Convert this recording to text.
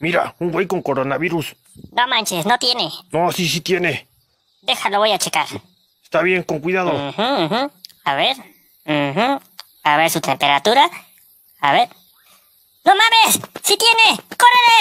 Mira, un güey con coronavirus. No manches, no tiene. No, sí, sí tiene. Déjalo, voy a checar. Está bien, con cuidado. A ver. A ver su temperatura. A ver. ¡No mames! ¡Sí tiene! ¡Córrele!